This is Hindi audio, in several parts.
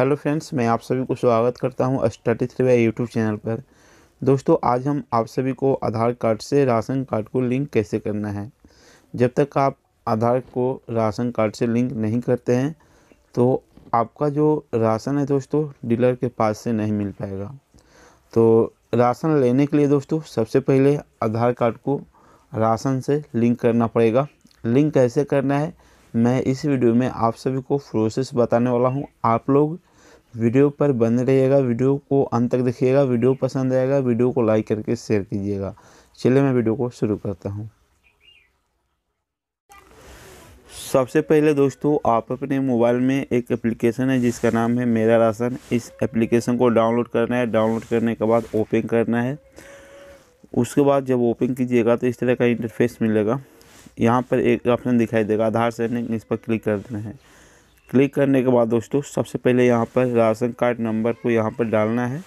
हेलो फ्रेंड्स मैं आप सभी को स्वागत करता हूं study three Y YouTube channel पर दोस्तों आज हम आप सभी को आधार कार्ड से राशन कार्ड को लिंक कैसे करना है जब तक आप आधार को राशन कार्ड से लिंक नहीं करते हैं तो आपका जो राशन है दोस्तों डीलर के पास से नहीं मिल पाएगा तो राशन लेने के लिए दोस्तों सबसे पहले आधार कार्ड को राशन से लिंक करना पड़ेगा लिंक कैसे करना है मैं इस वीडियो में आप सभी को प्रोसेस बताने वाला हूं आप लोग वीडियो पर बन रहिएगा वीडियो को अंत तक देखिएगा वीडियो पसंद आएगा वीडियो को लाइक करके शेयर कीजिएगा चलिए मैं वीडियो को शुरू करता हूँ सबसे पहले दोस्तों आप अपने मोबाइल में एक एप्लीकेशन है जिसका नाम है मेरा राशन इस एप्लीकेशन को डाउनलोड करना है डाउनलोड करने के बाद ओपन करना है उसके बाद जब ओपन कीजिएगा तो इस तरह का इंटरफेस मिलेगा यहाँ पर एक ऑप्शन दिखाई देगा आधार सेटिंग इस पर क्लिक कर देना है क्लिक करने के बाद दोस्तों सबसे पहले यहाँ पर राशन कार्ड नंबर को यहाँ पर डालना है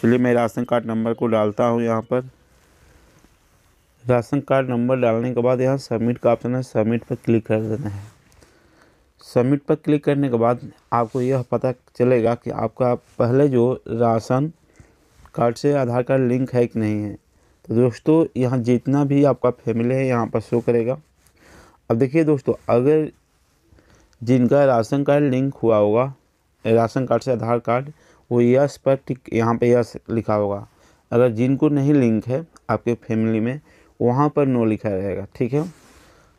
चलिए मैं राशन कार्ड नंबर को डालता हूँ यहाँ पर राशन कार्ड नंबर डालने के बाद यहाँ सबमिट का ऑप्शन है सबमिट पर क्लिक कर देना है सबमिट पर क्लिक करने के बाद आपको यह पता चलेगा कि आपका पहले जो राशन कार्ड से आधार कार्ड लिंक है कि नहीं है तो दोस्तों यहाँ जितना भी आपका फैमिली है यहाँ पर शो करेगा अब देखिए दोस्तों अगर जिनका राशन कार्ड लिंक हुआ होगा राशन कार्ड से आधार कार्ड वो यस पर टिक यहाँ पे यस लिखा होगा अगर जिनको नहीं लिंक है आपके फैमिली में वहाँ पर नो लिखा रहेगा ठीक है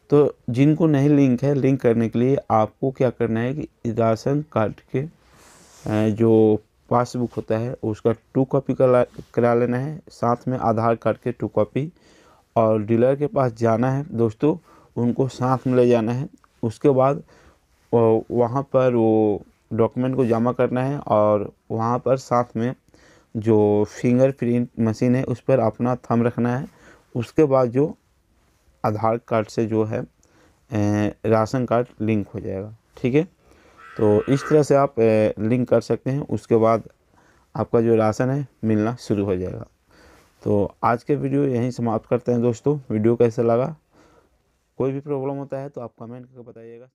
तो जिनको नहीं लिंक है लिंक करने के लिए आपको क्या करना है कि राशन कार्ड के जो पासबुक होता है उसका टू कॉपी करा करा लेना है साथ में आधार कार्ड के टू कॉपी और डीलर के पास जाना है दोस्तों उनको साथ में ले जाना है उसके बाद वहाँ पर वो डॉक्यूमेंट को जमा करना है और वहाँ पर साथ में जो फिंगरप्रिंट मशीन है उस पर अपना थम रखना है उसके बाद जो आधार कार्ड से जो है राशन कार्ड लिंक हो जाएगा ठीक है तो इस तरह से आप लिंक कर सकते हैं उसके बाद आपका जो राशन है मिलना शुरू हो जाएगा तो आज के वीडियो यहीं समाप्त करते हैं दोस्तों वीडियो कैसा लगा कोई भी प्रॉब्लम होता है तो आप कमेंट करके बताइएगा